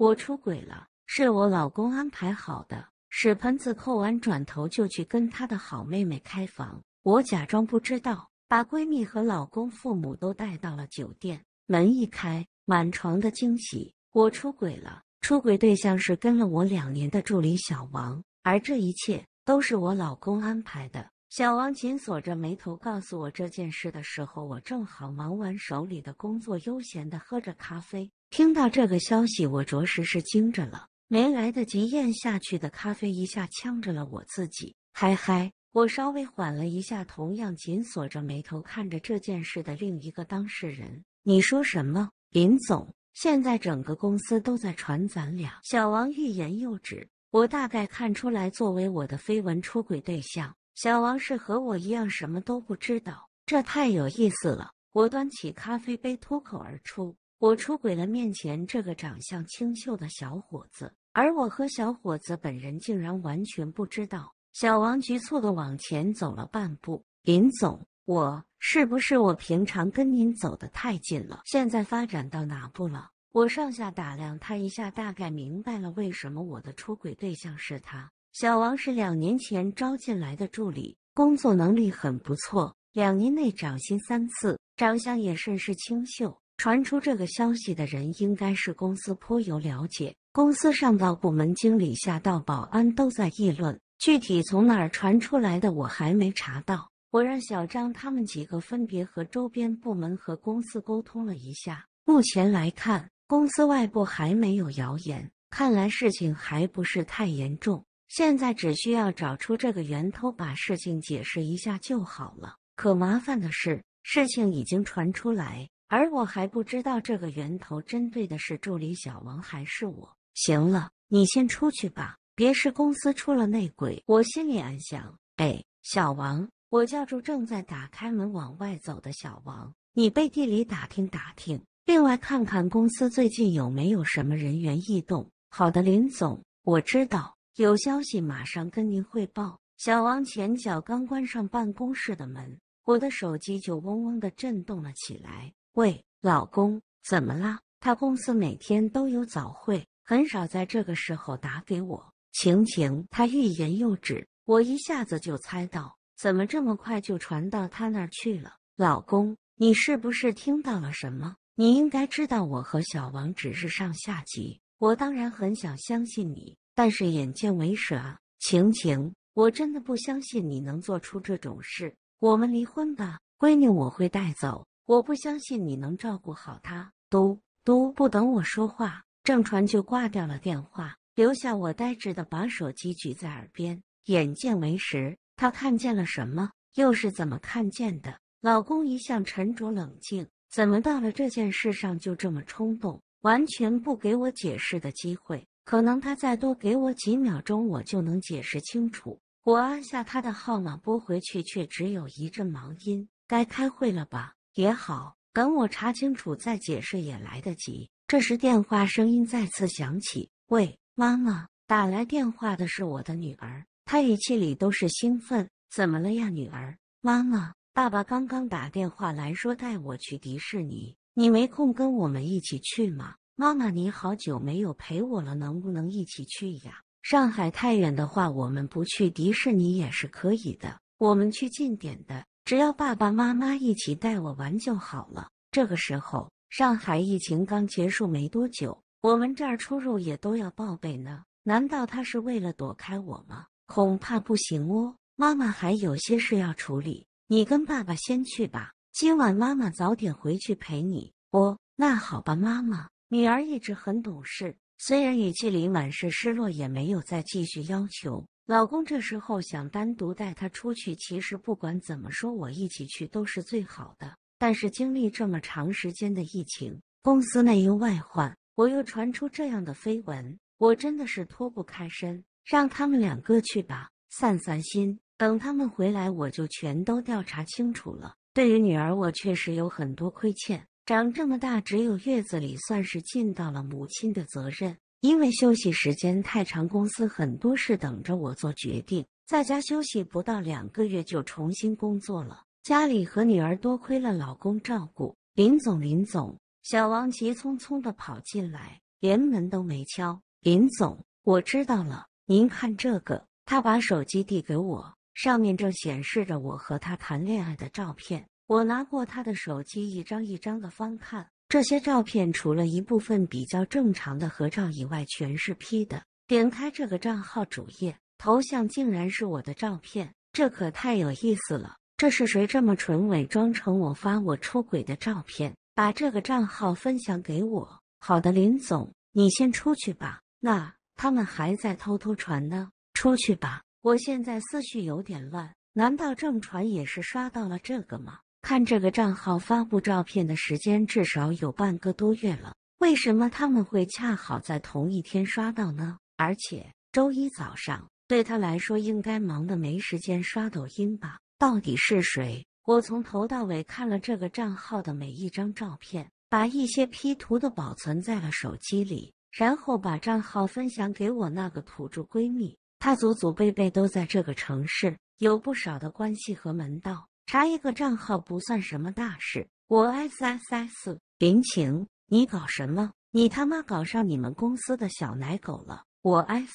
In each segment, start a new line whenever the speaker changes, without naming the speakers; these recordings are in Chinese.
我出轨了，是我老公安排好的。屎盆子扣完，转头就去跟他的好妹妹开房。我假装不知道，把闺蜜和老公父母都带到了酒店。门一开，满床的惊喜。我出轨了，出轨对象是跟了我两年的助理小王，而这一切都是我老公安排的。小王紧锁着眉头告诉我这件事的时候，我正好忙完手里的工作，悠闲的喝着咖啡。听到这个消息，我着实是惊着了，没来得及咽下去的咖啡一下呛着了我自己。嗨嗨，我稍微缓了一下，同样紧锁着眉头看着这件事的另一个当事人。你说什么，林总？现在整个公司都在传咱俩。小王欲言又止。我大概看出来，作为我的绯闻出轨对象，小王是和我一样什么都不知道。这太有意思了。我端起咖啡杯，脱口而出。我出轨了，面前这个长相清秀的小伙子，而我和小伙子本人竟然完全不知道。小王局促的往前走了半步，林总，我是不是我平常跟您走的太近了？现在发展到哪步了？我上下打量他一下，大概明白了为什么我的出轨对象是他。小王是两年前招进来的助理，工作能力很不错，两年内涨薪三次，长相也甚是清秀。传出这个消息的人应该是公司颇有了解，公司上到部门经理，下到保安都在议论。具体从哪儿传出来的，我还没查到。我让小张他们几个分别和周边部门和公司沟通了一下，目前来看，公司外部还没有谣言，看来事情还不是太严重。现在只需要找出这个源头，把事情解释一下就好了。可麻烦的是，事情已经传出来。而我还不知道这个源头针对的是助理小王还是我。行了，你先出去吧，别是公司出了内鬼。我心里暗想。哎，小王，我叫住正在打开门往外走的小王，你背地里打听打听，另外看看公司最近有没有什么人员异动。好的，林总，我知道，有消息马上跟您汇报。小王前脚刚关上办公室的门，我的手机就嗡嗡的震动了起来。喂，老公，怎么啦？他公司每天都有早会，很少在这个时候打给我。晴晴，他欲言又止，我一下子就猜到，怎么这么快就传到他那儿去了？老公，你是不是听到了什么？你应该知道我和小王只是上下级，我当然很想相信你，但是眼见为实啊，晴晴，我真的不相信你能做出这种事。我们离婚吧，闺女我会带走。我不相信你能照顾好他。嘟嘟，不等我说话，郑传就挂掉了电话，留下我呆滞的把手机举在耳边。眼见为实，他看见了什么？又是怎么看见的？老公一向沉着冷静，怎么到了这件事上就这么冲动，完全不给我解释的机会？可能他再多给我几秒钟，我就能解释清楚。我按下他的号码拨回去，却只有一阵忙音。该开会了吧？也好，等我查清楚再解释也来得及。这时电话声音再次响起：“喂，妈妈，打来电话的是我的女儿，她语气里都是兴奋。怎么了呀，女儿？妈妈，爸爸刚刚打电话来说带我去迪士尼，你没空跟我们一起去吗？妈妈，你好久没有陪我了，能不能一起去呀？上海太远的话，我们不去迪士尼也是可以的，我们去近点的。”只要爸爸妈妈一起带我玩就好了。这个时候，上海疫情刚结束没多久，我们这儿出入也都要报备呢。难道他是为了躲开我吗？恐怕不行哦。妈妈还有些事要处理，你跟爸爸先去吧。今晚妈妈早点回去陪你。哦，那好吧，妈妈。女儿一直很懂事，虽然语气里满是失落，也没有再继续要求。老公这时候想单独带她出去，其实不管怎么说，我一起去都是最好的。但是经历这么长时间的疫情，公司内忧外患，我又传出这样的绯闻，我真的是脱不开身。让他们两个去吧，散散心。等他们回来，我就全都调查清楚了。对于女儿，我确实有很多亏欠。长这么大，只有月子里算是尽到了母亲的责任。因为休息时间太长，公司很多事等着我做决定。在家休息不到两个月就重新工作了，家里和女儿多亏了老公照顾。林总，林总，小王急匆匆的跑进来，连门都没敲。林总，我知道了，您看这个。他把手机递给我，上面正显示着我和他谈恋爱的照片。我拿过他的手机，一张一张的翻看。这些照片除了一部分比较正常的合照以外，全是 P 的。点开这个账号主页，头像竟然是我的照片，这可太有意思了！这是谁这么纯伪装成我发我出轨的照片？把这个账号分享给我。好的，林总，你先出去吧。那他们还在偷偷传呢，出去吧。我现在思绪有点乱，难道郑传也是刷到了这个吗？看这个账号发布照片的时间至少有半个多月了，为什么他们会恰好在同一天刷到呢？而且周一早上对他来说应该忙的没时间刷抖音吧？到底是谁？我从头到尾看了这个账号的每一张照片，把一些 P 图的保存在了手机里，然后把账号分享给我那个土著闺蜜，她祖祖辈辈都在这个城市，有不少的关系和门道。查一个账号不算什么大事，我 s s s 林晴，你搞什么？你他妈搞上你们公司的小奶狗了？我 s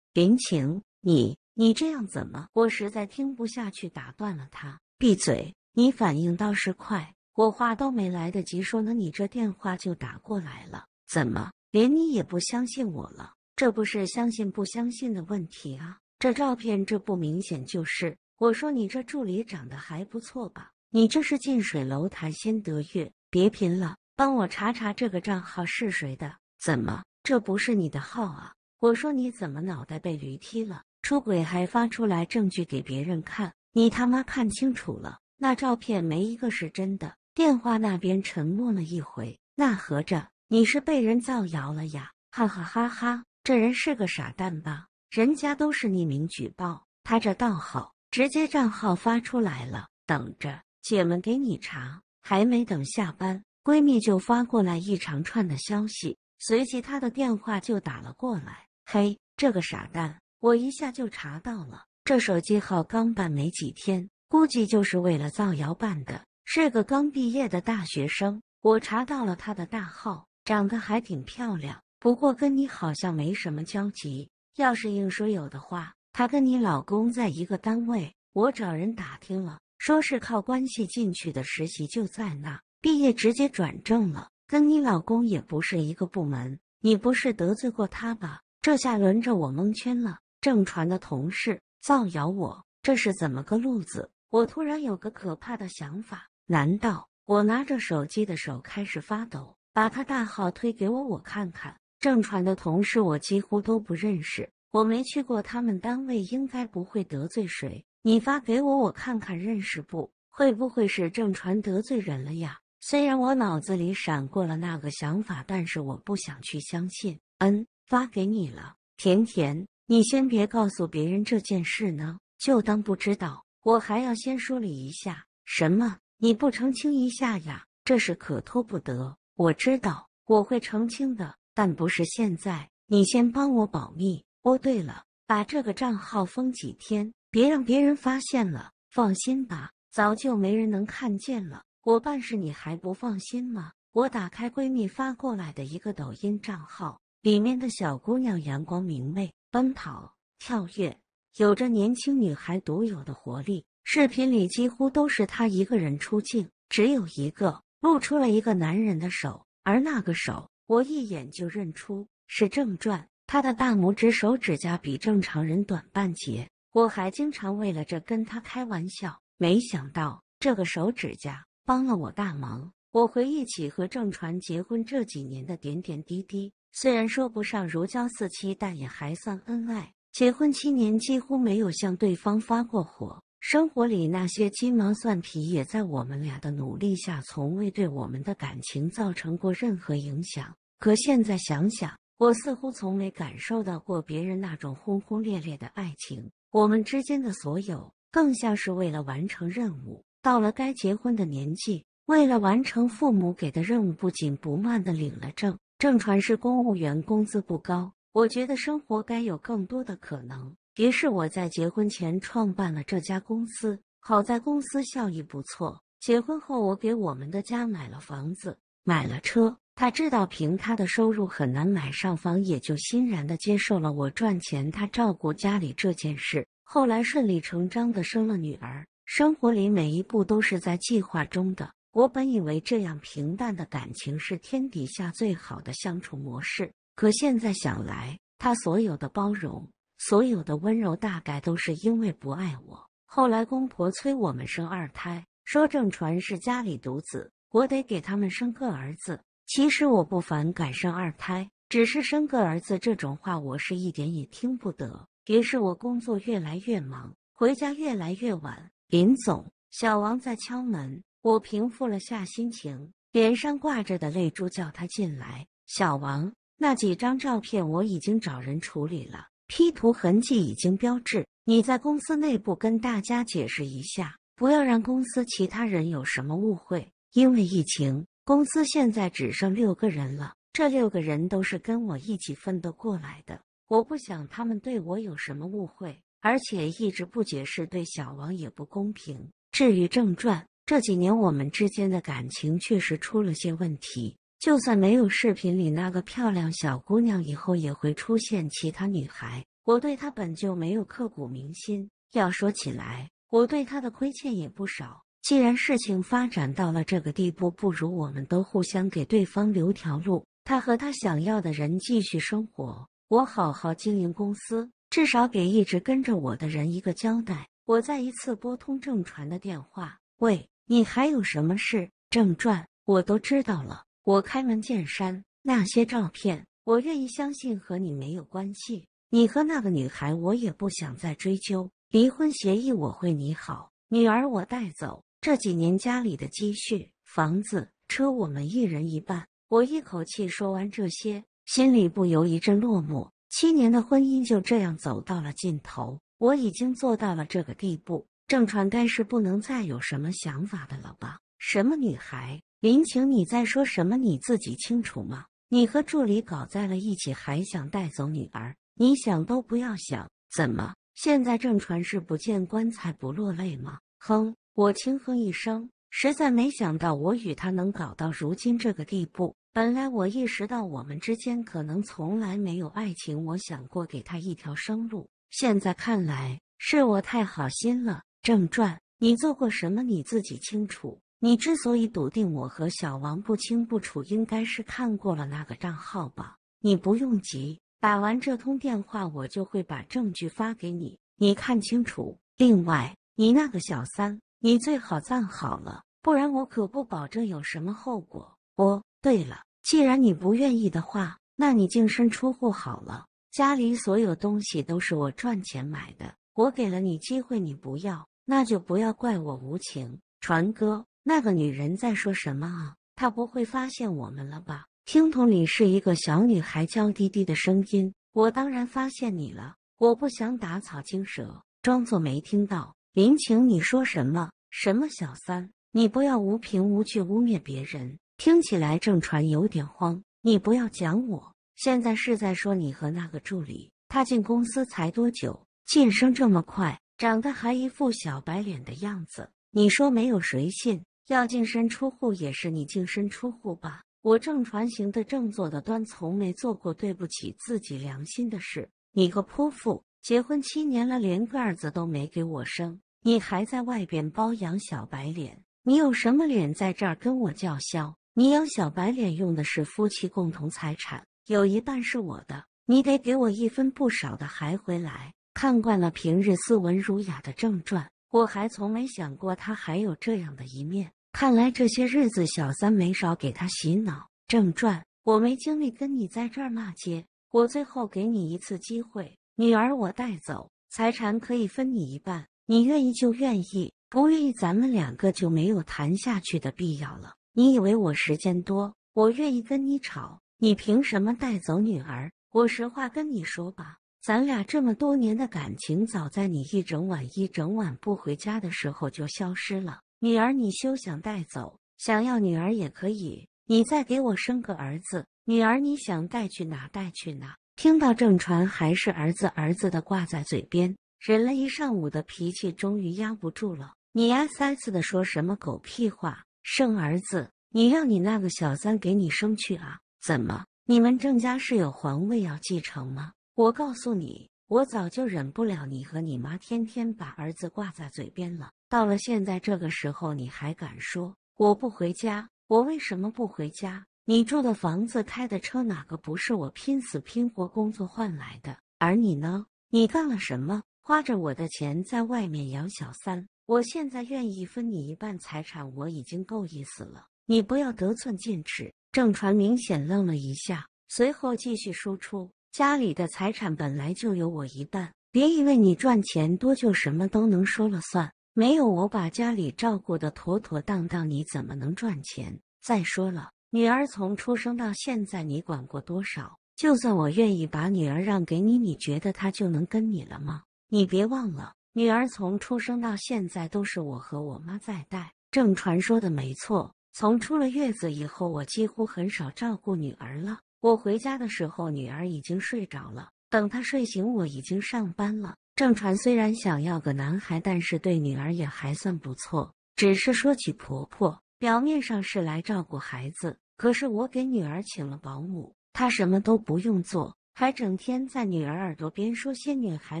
林晴，你你这样怎么？我实在听不下去，打断了他，闭嘴！你反应倒是快，我话都没来得及说呢，你这电话就打过来了？怎么连你也不相信我了？这不是相信不相信的问题啊！这照片，这不明显就是。我说你这助理长得还不错吧？你这是近水楼台先得月，别贫了，帮我查查这个账号是谁的？怎么这不是你的号啊？我说你怎么脑袋被驴踢了？出轨还发出来证据给别人看？你他妈看清楚了，那照片没一个是真的。电话那边沉默了一回，那合着你是被人造谣了呀？哈哈哈哈！这人是个傻蛋吧？人家都是匿名举报，他这倒好。直接账号发出来了，等着姐们给你查。还没等下班，闺蜜就发过来一长串的消息，随即她的电话就打了过来。嘿，这个傻蛋，我一下就查到了，这手机号刚办没几天，估计就是为了造谣办的，是个刚毕业的大学生。我查到了他的大号，长得还挺漂亮，不过跟你好像没什么交集。要是硬说有的话。他跟你老公在一个单位，我找人打听了，说是靠关系进去的实习，就在那毕业直接转正了。跟你老公也不是一个部门，你不是得罪过他吧？这下轮着我蒙圈了。郑传的同事造谣我，这是怎么个路子？我突然有个可怕的想法，难道我拿着手机的手开始发抖，把他大号推给我，我看看郑传的同事，我几乎都不认识。我没去过他们单位，应该不会得罪谁。你发给我，我看看认识不会不会是郑传得罪人了呀？虽然我脑子里闪过了那个想法，但是我不想去相信。嗯，发给你了，甜甜，你先别告诉别人这件事呢，就当不知道。我还要先梳理一下。什么？你不澄清一下呀？这事可拖不得。我知道，我会澄清的，但不是现在。你先帮我保密。哦，对了，把这个账号封几天，别让别人发现了。放心吧，早就没人能看见了。我办事你还不放心吗？我打开闺蜜发过来的一个抖音账号，里面的小姑娘阳光明媚，奔跑、跳跃，有着年轻女孩独有的活力。视频里几乎都是她一个人出镜，只有一个露出了一个男人的手，而那个手，我一眼就认出是正传。他的大拇指手指甲比正常人短半截，我还经常为了这跟他开玩笑。没想到这个手指甲帮了我大忙。我回忆起和郑传结婚这几年的点点滴滴，虽然说不上如胶似漆，但也还算恩爱。结婚七年几乎没有向对方发过火，生活里那些鸡毛蒜皮也在我们俩的努力下，从未对我们的感情造成过任何影响。可现在想想。我似乎从没感受到过别人那种轰轰烈烈的爱情，我们之间的所有更像是为了完成任务。到了该结婚的年纪，为了完成父母给的任务，不紧不慢的领了证。郑传是公务员工资不高，我觉得生活该有更多的可能，于是我在结婚前创办了这家公司。好在公司效益不错。结婚后，我给我们的家买了房子，买了车。他知道凭他的收入很难买上房，也就欣然的接受了我赚钱，他照顾家里这件事。后来顺理成章的生了女儿，生活里每一步都是在计划中的。我本以为这样平淡的感情是天底下最好的相处模式，可现在想来，他所有的包容，所有的温柔，大概都是因为不爱我。后来公婆催我们生二胎，说郑传是家里独子，我得给他们生个儿子。其实我不反感生二胎，只是生个儿子这种话我是一点也听不得。于是我工作越来越忙，回家越来越晚。林总，小王在敲门。我平复了下心情，脸上挂着的泪珠，叫他进来。小王，那几张照片我已经找人处理了，P 图痕迹已经标志。你在公司内部跟大家解释一下，不要让公司其他人有什么误会。因为疫情。公司现在只剩六个人了，这六个人都是跟我一起奋斗过来的。我不想他们对我有什么误会，而且一直不解释对小王也不公平。至于正传，这几年我们之间的感情确实出了些问题。就算没有视频里那个漂亮小姑娘，以后也会出现其他女孩。我对她本就没有刻骨铭心。要说起来，我对她的亏欠也不少。既然事情发展到了这个地步，不如我们都互相给对方留条路。他和他想要的人继续生活，我好好经营公司，至少给一直跟着我的人一个交代。我再一次拨通郑传的电话。喂，你还有什么事？郑传，我都知道了。我开门见山，那些照片，我愿意相信和你没有关系。你和那个女孩，我也不想再追究。离婚协议我会拟好，女儿我带走。这几年家里的积蓄、房子、车，我们一人一半。我一口气说完这些，心里不由一阵落寞。七年的婚姻就这样走到了尽头。我已经做到了这个地步，郑传该是不能再有什么想法的了吧？什么女孩？林晴，你在说什么？你自己清楚吗？你和助理搞在了一起，还想带走女儿？你想都不要想！怎么？现在郑传是不见棺材不落泪吗？哼！我轻哼一声，实在没想到我与他能搞到如今这个地步。本来我意识到我们之间可能从来没有爱情，我想过给他一条生路。现在看来，是我太好心了。正传，你做过什么你自己清楚。你之所以笃定我和小王不清不楚，应该是看过了那个账号吧？你不用急，打完这通电话，我就会把证据发给你。你看清楚。另外，你那个小三。你最好站好了，不然我可不保证有什么后果。哦，对了，既然你不愿意的话，那你净身出户好了，家里所有东西都是我赚钱买的。我给了你机会，你不要，那就不要怪我无情。传哥，那个女人在说什么啊？她不会发现我们了吧？听筒里是一个小女孩娇滴滴的声音。我当然发现你了，我不想打草惊蛇，装作没听到。林晴，你说什么？什么小三？你不要无凭无据污蔑别人。听起来郑传有点慌。你不要讲我，现在是在说你和那个助理。他进公司才多久？晋升这么快？长得还一副小白脸的样子。你说没有谁信？要净身出户也是你净身出户吧？我郑传行的正坐的端，从没做过对不起自己良心的事。你个泼妇，结婚七年了，连个儿子都没给我生。你还在外边包养小白脸？你有什么脸在这儿跟我叫嚣？你养小白脸用的是夫妻共同财产，有一半是我的，你得给我一分不少的还回来。看惯了平日斯文儒雅的正传，我还从没想过他还有这样的一面。看来这些日子小三没少给他洗脑。正传，我没精力跟你在这儿骂街，我最后给你一次机会，女儿我带走，财产可以分你一半。你愿意就愿意，不愿意咱们两个就没有谈下去的必要了。你以为我时间多？我愿意跟你吵，你凭什么带走女儿？我实话跟你说吧，咱俩这么多年的感情，早在你一整晚一整晚不回家的时候就消失了。女儿你休想带走，想要女儿也可以，你再给我生个儿子，女儿你想带去哪带去哪。听到郑传还是儿子儿子的挂在嘴边。忍了一上午的脾气，终于压不住了。你挨三次的说什么狗屁话？生儿子？你让你那个小三给你生去啊？怎么？你们郑家是有皇位要继承吗？我告诉你，我早就忍不了你和你妈天天把儿子挂在嘴边了。到了现在这个时候，你还敢说我不回家？我为什么不回家？你住的房子、开的车，哪个不是我拼死拼活工作换来的？而你呢？你干了什么？花着我的钱在外面养小三，我现在愿意分你一半财产，我已经够意思了，你不要得寸进尺。郑传明显愣了一下，随后继续输出。家里的财产本来就有我一半，别以为你赚钱多就什么都能说了算。没有我把家里照顾的妥妥当当，你怎么能赚钱？再说了，女儿从出生到现在，你管过多少？就算我愿意把女儿让给你，你觉得她就能跟你了吗？你别忘了，女儿从出生到现在都是我和我妈在带。郑传说的没错，从出了月子以后，我几乎很少照顾女儿了。我回家的时候，女儿已经睡着了。等她睡醒，我已经上班了。郑传虽然想要个男孩，但是对女儿也还算不错。只是说起婆婆，表面上是来照顾孩子，可是我给女儿请了保姆，她什么都不用做。还整天在女儿耳朵边说些女孩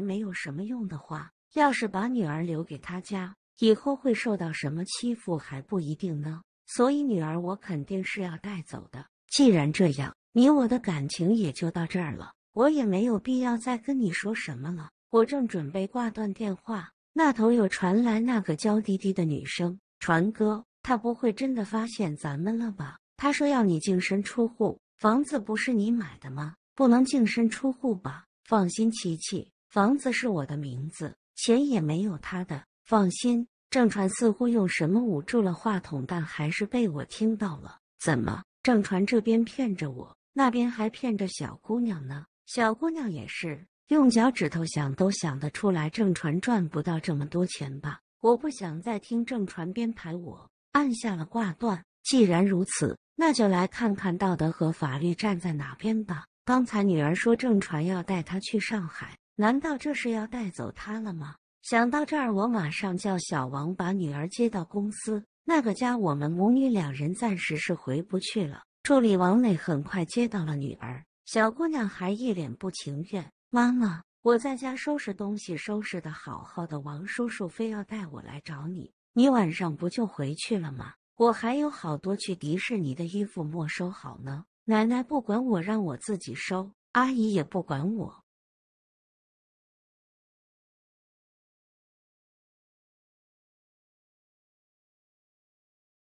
没有什么用的话，要是把女儿留给他家，以后会受到什么欺负还不一定呢。所以女儿我肯定是要带走的。既然这样，你我的感情也就到这儿了，我也没有必要再跟你说什么了。我正准备挂断电话，那头又传来那个娇滴滴的女声：“传哥，他不会真的发现咱们了吧？他说要你净身出户，房子不是你买的吗？”不能净身出户吧？放心，琪琪，房子是我的名字，钱也没有他的。放心，郑传似乎用什么捂住了话筒，但还是被我听到了。怎么？郑传这边骗着我，那边还骗着小姑娘呢？小姑娘也是，用脚趾头想都想得出来，郑传赚不到这么多钱吧？我不想再听郑传编排我，按下了挂断。既然如此，那就来看看道德和法律站在哪边吧。刚才女儿说郑传要带她去上海，难道这是要带走她了吗？想到这儿，我马上叫小王把女儿接到公司那个家，我们母女两人暂时是回不去了。助理王磊很快接到了女儿，小姑娘还一脸不情愿：“妈妈，我在家收拾东西收拾的好好的，王叔叔非要带我来找你，你晚上不就回去了吗？我还有好多去迪士尼的衣服没收好呢。”奶奶不管我，让我自己收；阿姨也不管我。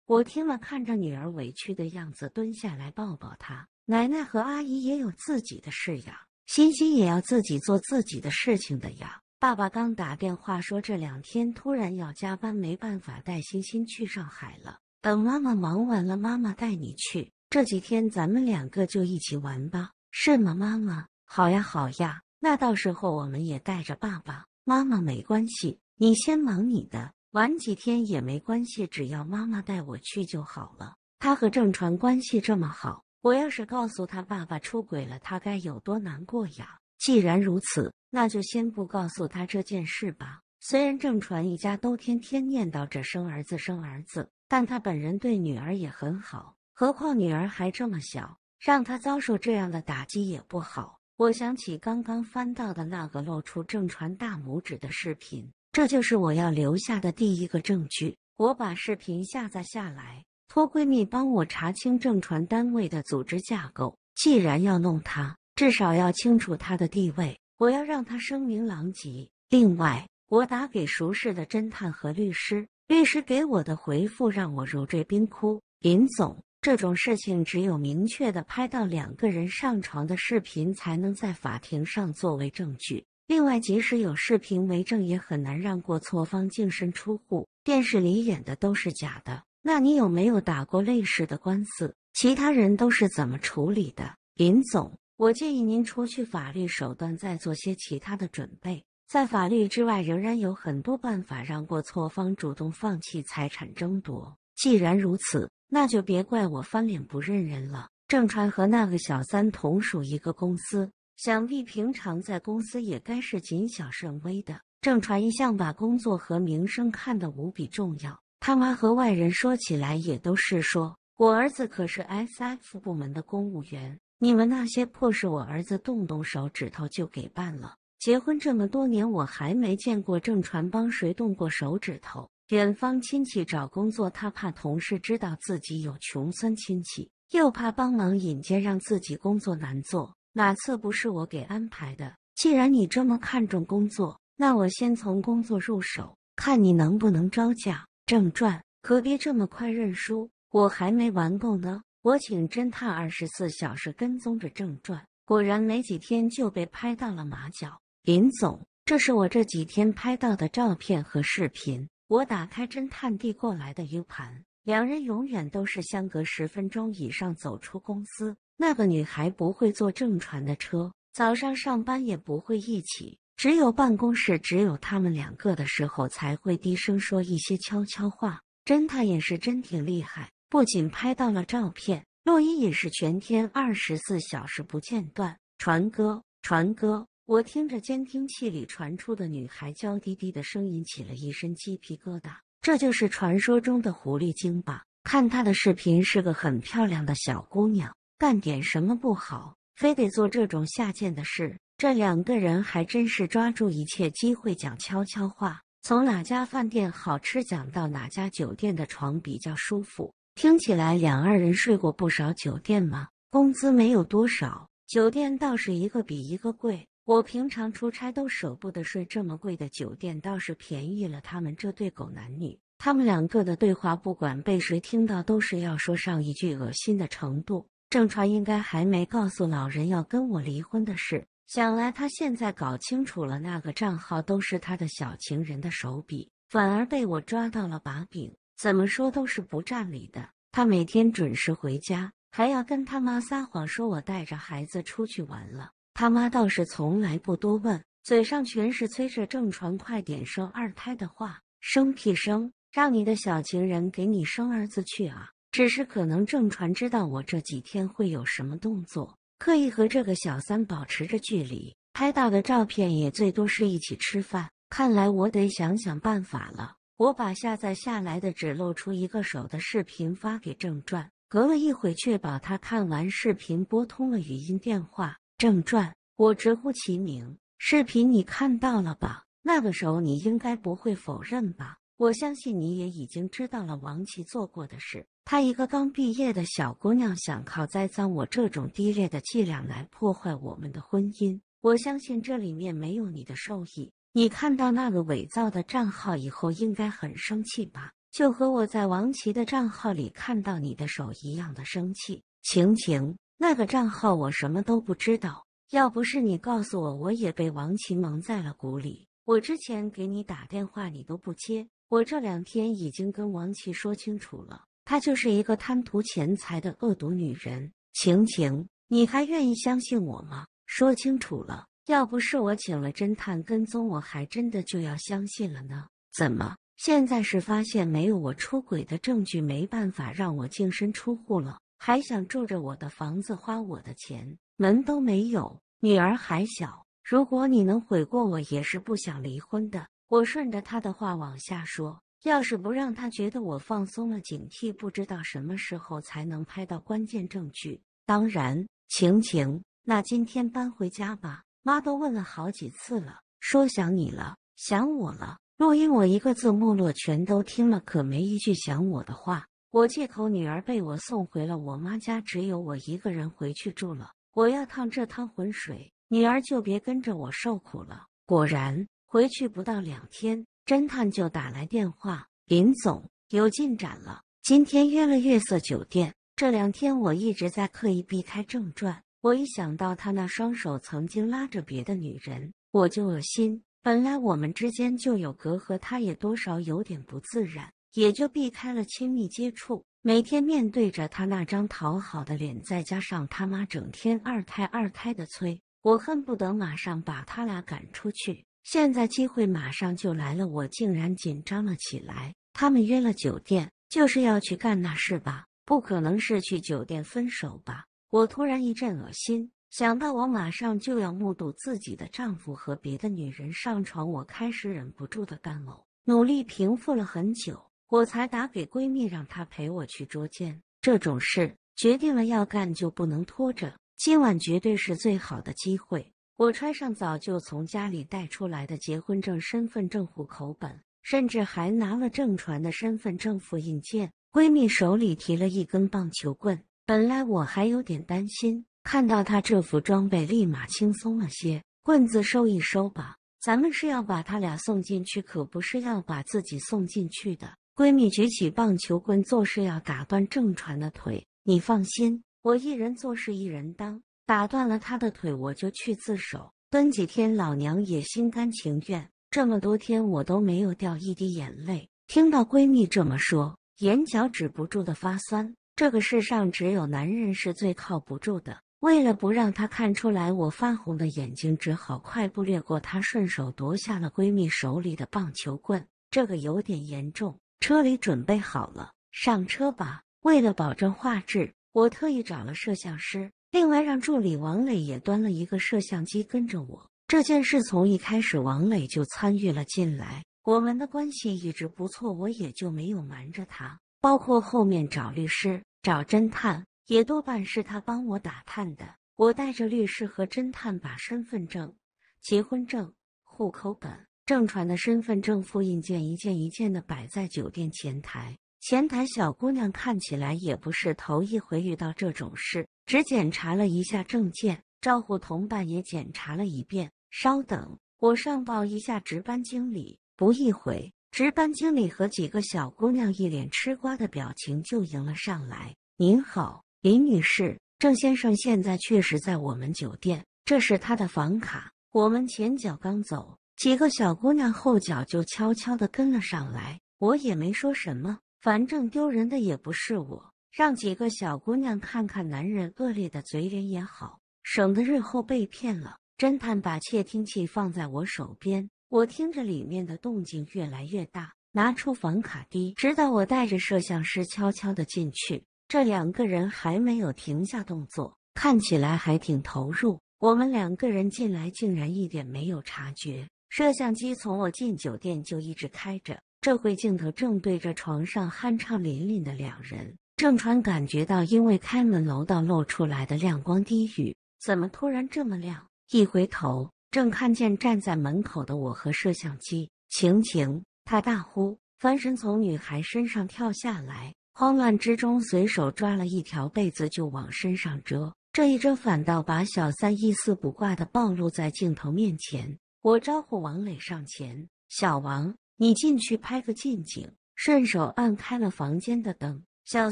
我听了，看着女儿委屈的样子，蹲下来抱抱她。奶奶和阿姨也有自己的事呀，欣欣也要自己做自己的事情的呀。爸爸刚打电话说，这两天突然要加班，没办法带欣欣去上海了。等妈妈忙完了，妈妈带你去。这几天咱们两个就一起玩吧，是吗，妈妈？好呀，好呀。那到时候我们也带着爸爸妈妈没关系。你先忙你的，玩几天也没关系，只要妈妈带我去就好了。他和郑传关系这么好，我要是告诉他爸爸出轨了，他该有多难过呀？既然如此，那就先不告诉他这件事吧。虽然郑传一家都天天念叨着生儿子生儿子，但他本人对女儿也很好。何况女儿还这么小，让她遭受这样的打击也不好。我想起刚刚翻到的那个露出郑传大拇指的视频，这就是我要留下的第一个证据。我把视频下载下来，托闺蜜帮我查清郑传单位的组织架构。既然要弄他，至少要清楚他的地位。我要让他声名狼藉。另外，我打给熟识的侦探和律师，律师给我的回复让我如坠冰窟。林总。这种事情只有明确的拍到两个人上床的视频才能在法庭上作为证据。另外，即使有视频为证，也很难让过错方净身出户。电视里演的都是假的。那你有没有打过类似的官司？其他人都是怎么处理的？林总，我建议您除去法律手段，再做些其他的准备。在法律之外，仍然有很多办法让过错方主动放弃财产争夺。既然如此。那就别怪我翻脸不认人了。郑川和那个小三同属一个公司，想必平常在公司也该是谨小慎微的。郑川一向把工作和名声看得无比重要，他妈和外人说起来也都是说，我儿子可是 SF 部门的公务员，你们那些破事我儿子动动手指头就给办了。结婚这么多年，我还没见过郑川帮谁动过手指头。远方亲戚找工作，他怕同事知道自己有穷酸亲戚，又怕帮忙引荐让自己工作难做。哪次不是我给安排的？既然你这么看重工作，那我先从工作入手，看你能不能招架。正传，可别这么快认输，我还没玩够呢。我请侦探二十四小时跟踪着正传，果然没几天就被拍到了马脚。林总，这是我这几天拍到的照片和视频。我打开侦探递过来的 U 盘。两人永远都是相隔十分钟以上走出公司。那个女孩不会坐正船的车，早上上班也不会一起。只有办公室只有他们两个的时候，才会低声说一些悄悄话。侦探也是真挺厉害，不仅拍到了照片，录音也是全天二十四小时不间断。船哥，船哥。我听着监听器里传出的女孩娇滴滴的声音，起了一身鸡皮疙瘩。这就是传说中的狐狸精吧？看她的视频，是个很漂亮的小姑娘，干点什么不好，非得做这种下贱的事？这两个人还真是抓住一切机会讲悄悄话，从哪家饭店好吃讲到哪家酒店的床比较舒服。听起来两二人睡过不少酒店吗？工资没有多少，酒店倒是一个比一个贵。我平常出差都舍不得睡这么贵的酒店，倒是便宜了他们这对狗男女。他们两个的对话，不管被谁听到，都是要说上一句恶心的程度。郑传应该还没告诉老人要跟我离婚的事，想来他现在搞清楚了，那个账号都是他的小情人的手笔，反而被我抓到了把柄。怎么说都是不占理的。他每天准时回家，还要跟他妈撒谎说我带着孩子出去玩了。他妈倒是从来不多问，嘴上全是催着郑传快点生二胎的话，生屁生！让你的小情人给你生儿子去啊！只是可能郑传知道我这几天会有什么动作，刻意和这个小三保持着距离，拍到的照片也最多是一起吃饭。看来我得想想办法了。我把下载下来的只露出一个手的视频发给郑传，隔了一会确保他看完视频，拨通了语音电话。正传，我直呼其名。视频你看到了吧？那个时候你应该不会否认吧？我相信你也已经知道了王琦做过的事。她一个刚毕业的小姑娘，想靠栽赃我这种低劣的伎俩来破坏我们的婚姻。我相信这里面没有你的受益。你看到那个伪造的账号以后，应该很生气吧？就和我在王琦的账号里看到你的手一样的生气。晴晴。那个账号我什么都不知道，要不是你告诉我，我也被王琦蒙在了鼓里。我之前给你打电话你都不接，我这两天已经跟王琦说清楚了，她就是一个贪图钱财的恶毒女人。晴晴，你还愿意相信我吗？说清楚了，要不是我请了侦探跟踪，我还真的就要相信了呢。怎么，现在是发现没有我出轨的证据，没办法让我净身出户了？还想住着我的房子，花我的钱，门都没有。女儿还小，如果你能悔过，我也是不想离婚的。我顺着他的话往下说，要是不让他觉得我放松了警惕，不知道什么时候才能拍到关键证据。当然，晴晴，那今天搬回家吧。妈都问了好几次了，说想你了，想我了。录音我一个字没落，全都听了，可没一句想我的话。我借口女儿被我送回了我妈家，只有我一个人回去住了。我要趟这趟浑水，女儿就别跟着我受苦了。果然，回去不到两天，侦探就打来电话：“林总，有进展了。今天约了月色酒店。这两天我一直在刻意避开正传。我一想到他那双手曾经拉着别的女人，我就恶心。本来我们之间就有隔阂，他也多少有点不自然。”也就避开了亲密接触，每天面对着他那张讨好的脸，再加上他妈整天二胎二胎的催，我恨不得马上把他俩赶出去。现在机会马上就来了，我竟然紧张了起来。他们约了酒店，就是要去干那事吧？不可能是去酒店分手吧？我突然一阵恶心，想到我马上就要目睹自己的丈夫和别的女人上床，我开始忍不住的干呕，努力平复了很久。我才打给闺蜜，让她陪我去捉奸。这种事决定了要干就不能拖着，今晚绝对是最好的机会。我穿上早就从家里带出来的结婚证、身份证、户口本，甚至还拿了正传的身份证复印件。闺蜜手里提了一根棒球棍，本来我还有点担心，看到她这副装备，立马轻松了些。棍子收一收吧，咱们是要把他俩送进去，可不是要把自己送进去的。闺蜜举起棒球棍，做事要打断郑传的腿。你放心，我一人做事一人当，打断了他的腿，我就去自首蹲几天，老娘也心甘情愿。这么多天，我都没有掉一滴眼泪。听到闺蜜这么说，眼角止不住的发酸。这个世上，只有男人是最靠不住的。为了不让他看出来我发红的眼睛，只好快步掠过他，顺手夺下了闺蜜手里的棒球棍。这个有点严重。车里准备好了，上车吧。为了保证画质，我特意找了摄像师，另外让助理王磊也端了一个摄像机跟着我。这件事从一开始，王磊就参与了进来。我们的关系一直不错，我也就没有瞒着他。包括后面找律师、找侦探，也多半是他帮我打探的。我带着律师和侦探，把身份证、结婚证、户口本。郑传的身份证复印件一件一件的摆在酒店前台，前台小姑娘看起来也不是头一回遇到这种事，只检查了一下证件，招呼同伴也检查了一遍。稍等，我上报一下值班经理。不一会，值班经理和几个小姑娘一脸吃瓜的表情就迎了上来。“您好，李女士，郑先生现在确实在我们酒店，这是他的房卡。我们前脚刚走。”几个小姑娘后脚就悄悄地跟了上来，我也没说什么，反正丢人的也不是我，让几个小姑娘看看男人恶劣的嘴脸也好，省得日后被骗了。侦探把窃听器放在我手边，我听着里面的动静越来越大，拿出房卡滴，直到我带着摄像师悄悄地进去，这两个人还没有停下动作，看起来还挺投入。我们两个人进来竟然一点没有察觉。摄像机从我进酒店就一直开着，这回镜头正对着床上酣畅淋漓的两人。郑川感觉到因为开门楼道露出来的亮光，低语：“怎么突然这么亮？”一回头，正看见站在门口的我和摄像机。晴晴，他大呼，翻身从女孩身上跳下来，慌乱之中随手抓了一条被子就往身上遮。这一遮，反倒把小三一丝不挂的暴露在镜头面前。我招呼王磊上前，小王，你进去拍个近景。顺手按开了房间的灯。小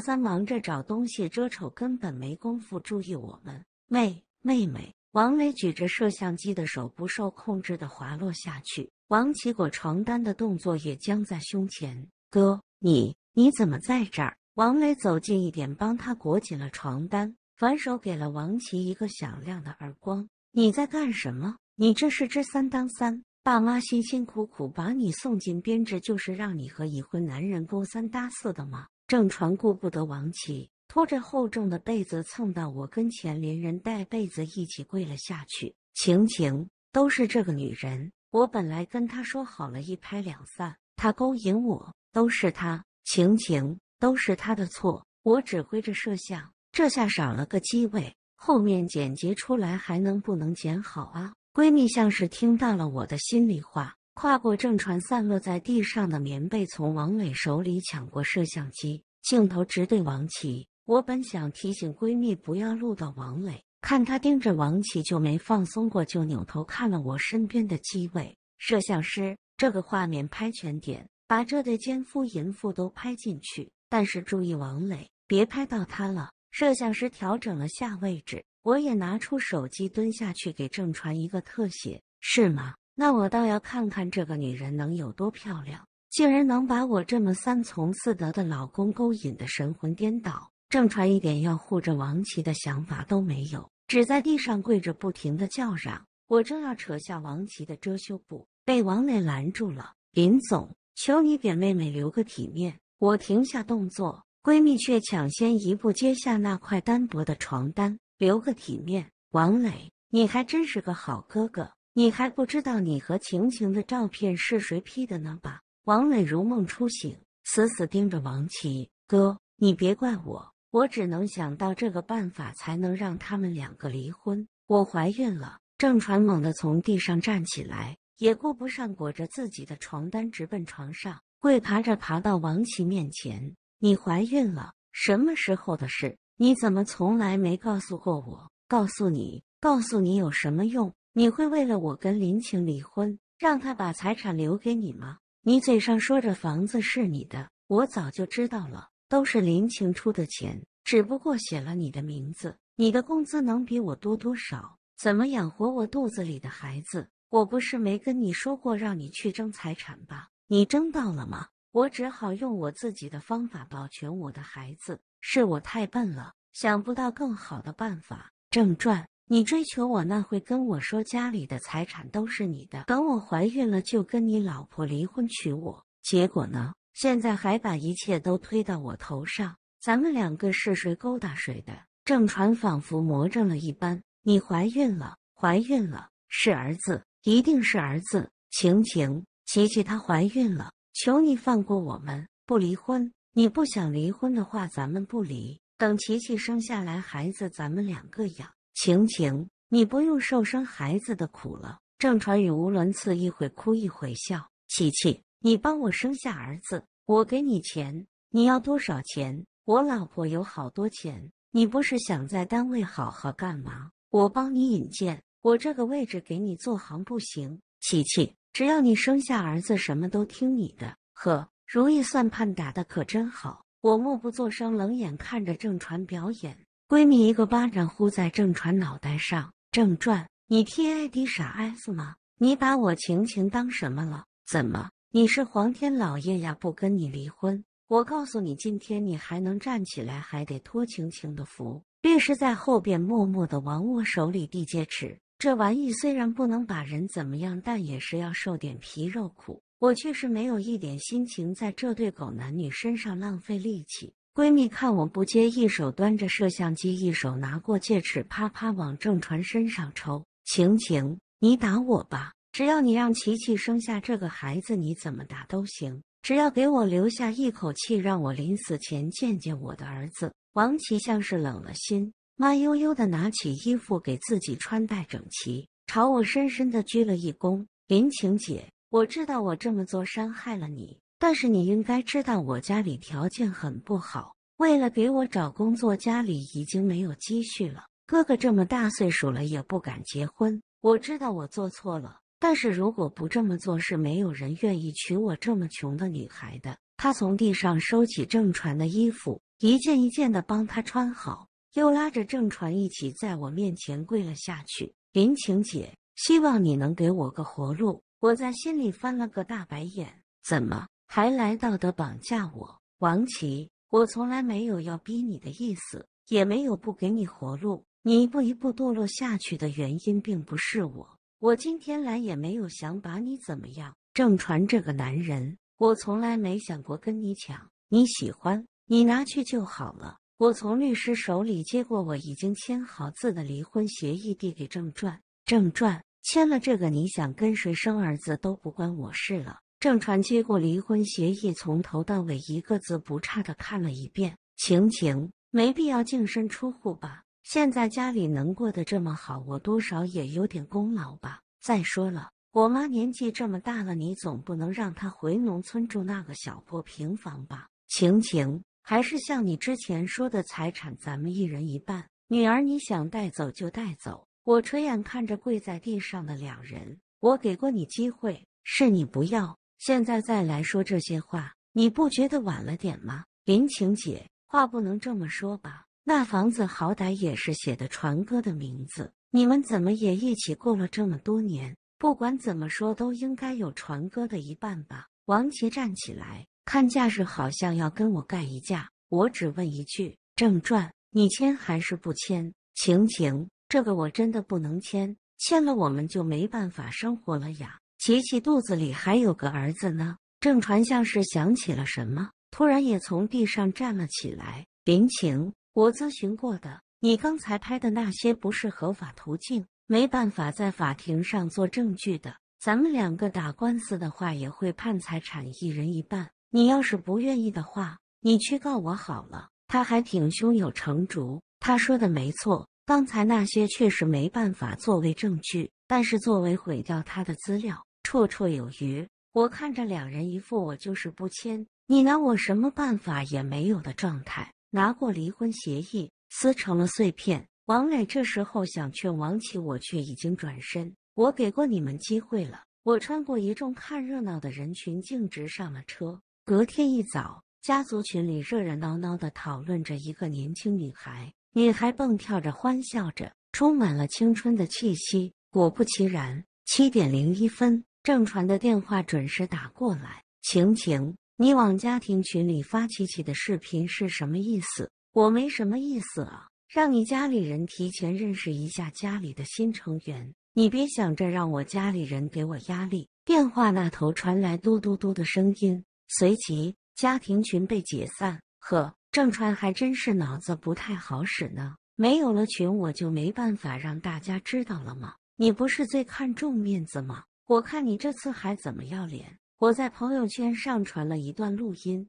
三忙着找东西遮丑，根本没工夫注意我们。妹妹妹，王磊举着摄像机的手不受控制的滑落下去。王奇裹床单的动作也僵在胸前。哥，你你怎么在这儿？王磊走近一点，帮他裹紧了床单，反手给了王琪一个响亮的耳光。你在干什么？你这是知三当三，爸妈辛辛苦苦把你送进编制，就是让你和已婚男人勾三搭四的吗？正传顾不得王琦，拖着厚重的被子蹭到我跟前，连人带被子一起跪了下去。晴晴，都是这个女人，我本来跟她说好了，一拍两散。她勾引我，都是她。晴晴，都是她的错。我指挥着摄像，这下少了个机位，后面剪辑出来还能不能剪好啊？闺蜜像是听到了我的心里话，跨过正船散落在地上的棉被，从王磊手里抢过摄像机，镜头直对王琦。我本想提醒闺蜜不要录到王磊，看他盯着王琦就没放松过，就扭头看了我身边的机位。摄像师，这个画面拍全点，把这对奸夫淫妇都拍进去，但是注意王磊，别拍到他了。摄像师调整了下位置。我也拿出手机，蹲下去给郑传一个特写，是吗？那我倒要看看这个女人能有多漂亮，竟然能把我这么三从四德的老公勾引的神魂颠倒。郑传一点要护着王琦的想法都没有，只在地上跪着，不停的叫嚷。我正要扯下王琦的遮羞布，被王磊拦住了。林总，求你给妹妹留个体面。我停下动作，闺蜜却抢先一步接下那块单薄的床单。留个体面，王磊，你还真是个好哥哥。你还不知道你和晴晴的照片是谁 P 的呢吧？王磊如梦初醒，死死盯着王琦哥，你别怪我，我只能想到这个办法才能让他们两个离婚。我怀孕了。郑传猛地从地上站起来，也顾不上裹着自己的床单，直奔床上，跪爬着爬到王琦面前。你怀孕了？什么时候的事？你怎么从来没告诉过我？告诉你，告诉你有什么用？你会为了我跟林晴离婚，让他把财产留给你吗？你嘴上说着房子是你的，我早就知道了，都是林晴出的钱，只不过写了你的名字。你的工资能比我多多少？怎么养活我肚子里的孩子？我不是没跟你说过，让你去争财产吧？你争到了吗？我只好用我自己的方法保全我的孩子。是我太笨了，想不到更好的办法。郑传，你追求我那会跟我说家里的财产都是你的，等我怀孕了就跟你老婆离婚娶我。结果呢？现在还把一切都推到我头上，咱们两个是谁勾搭谁的？郑传仿佛魔怔了一般，你怀孕了，怀孕了，是儿子，一定是儿子，晴晴、琪琪她怀孕了，求你放过我们，不离婚。你不想离婚的话，咱们不离。等琪琪生下来孩子，咱们两个养。晴晴，你不用受生孩子的苦了。郑传宇无伦次，一会哭一会笑。琪琪，你帮我生下儿子，我给你钱。你要多少钱？我老婆有好多钱。你不是想在单位好好干吗？我帮你引荐，我这个位置给你坐行不行？琪琪，只要你生下儿子，什么都听你的。呵。如意算盘打的可真好，我默不作声，冷眼看着郑传表演。闺蜜一个巴掌呼在郑传脑袋上：“郑传，你 T ID 傻 S 吗？你把我晴晴当什么了？怎么，你是皇天老爷呀？不跟你离婚，我告诉你，今天你还能站起来，还得托晴晴的福。”律师在后边默默的往我手里递戒尺，这玩意虽然不能把人怎么样，但也是要受点皮肉苦。我却是没有一点心情在这对狗男女身上浪费力气。闺蜜看我不接，一手端着摄像机，一手拿过戒尺，啪啪往郑传身上抽。晴晴，你打我吧，只要你让琪琪生下这个孩子，你怎么打都行，只要给我留下一口气，让我临死前见见我的儿子王琪像是冷了心，慢悠悠的拿起衣服给自己穿戴整齐，朝我深深的鞠了一躬。林晴姐。我知道我这么做伤害了你，但是你应该知道我家里条件很不好，为了给我找工作，家里已经没有积蓄了。哥哥这么大岁数了也不敢结婚。我知道我做错了，但是如果不这么做，是没有人愿意娶我这么穷的女孩的。他从地上收起郑传的衣服，一件一件的帮他穿好，又拉着郑传一起在我面前跪了下去。林晴姐，希望你能给我个活路。我在心里翻了个大白眼，怎么还来道德绑架我？王琦，我从来没有要逼你的意思，也没有不给你活路。你一步一步堕落下去的原因并不是我，我今天来也没有想把你怎么样。郑传这个男人，我从来没想过跟你抢，你喜欢你拿去就好了。我从律师手里接过我已经签好字的离婚协议，递给郑传。郑传。签了这个，你想跟谁生儿子都不关我事了。郑传接过离婚协议，从头到尾一个字不差的看了一遍。晴晴，没必要净身出户吧？现在家里能过得这么好，我多少也有点功劳吧？再说了，我妈年纪这么大了，你总不能让她回农村住那个小破平房吧？晴晴，还是像你之前说的，财产咱们一人一半，女儿你想带走就带走。我垂眼看着跪在地上的两人，我给过你机会，是你不要。现在再来说这些话，你不觉得晚了点吗？林晴姐，话不能这么说吧？那房子好歹也是写的传哥的名字，你们怎么也一起过了这么多年？不管怎么说，都应该有传哥的一半吧？王杰站起来，看架势好像要跟我干一架。我只问一句：正传，你签还是不签？晴晴。这个我真的不能签，签了我们就没办法生活了呀。琪琪肚子里还有个儿子呢。郑传像是想起了什么，突然也从地上站了起来。林晴，我咨询过的，你刚才拍的那些不是合法途径，没办法在法庭上做证据的。咱们两个打官司的话，也会判财产一人一半。你要是不愿意的话，你去告我好了。他还挺胸有成竹。他说的没错。刚才那些确实没办法作为证据，但是作为毁掉他的资料，绰绰有余。我看着两人一副我就是不签，你拿我什么办法也没有的状态，拿过离婚协议撕成了碎片。王磊这时候想劝王琦，我却已经转身。我给过你们机会了。我穿过一众看热闹的人群，径直上了车。隔天一早，家族群里热热闹闹的讨论着一个年轻女孩。女孩蹦跳着，欢笑着，充满了青春的气息。果不其然，七点零一分，郑传的电话准时打过来。晴晴，你往家庭群里发琪琪的视频是什么意思？我没什么意思啊，让你家里人提前认识一下家里的新成员。你别想着让我家里人给我压力。电话那头传来嘟嘟嘟的声音，随即家庭群被解散。呵。郑川还真是脑子不太好使呢。没有了群，我就没办法让大家知道了吗？你不是最看重面子吗？我看你这次还怎么要脸？我在朋友圈上传了一段录音，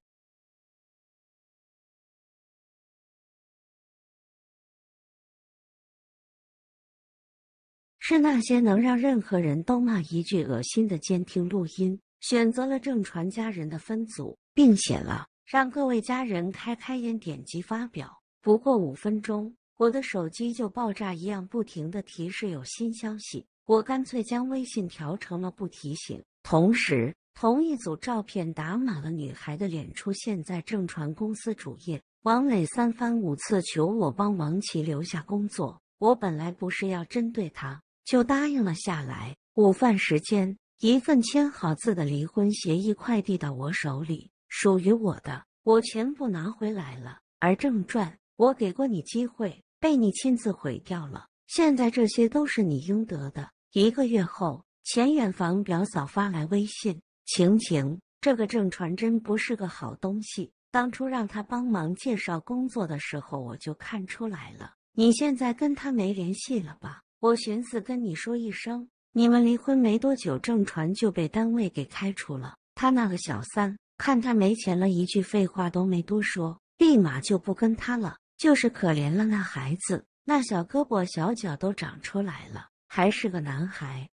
是那些能让任何人都骂一句恶心的监听录音。选择了郑传家人的分组，并写了。让各位家人开开眼，点击发表。不过五分钟，我的手机就爆炸一样，不停的提示有新消息。我干脆将微信调成了不提醒。同时，同一组照片打满了女孩的脸，出现在正传公司主页。王磊三番五次求我帮王琦留下工作，我本来不是要针对他，就答应了下来。午饭时间，一份签好字的离婚协议快递到我手里。属于我的，我全部拿回来了。而郑传，我给过你机会，被你亲自毁掉了。现在这些都是你应得的。一个月后，前远房表嫂发来微信：“晴晴，这个郑传真不是个好东西。当初让他帮忙介绍工作的时候，我就看出来了。你现在跟他没联系了吧？我寻思跟你说一声，你们离婚没多久，郑传就被单位给开除了。他那个小三。”看他没钱了，一句废话都没多说，立马就不跟他了。就是可怜了那孩子，那小胳膊小脚都长出来了，还是个男孩。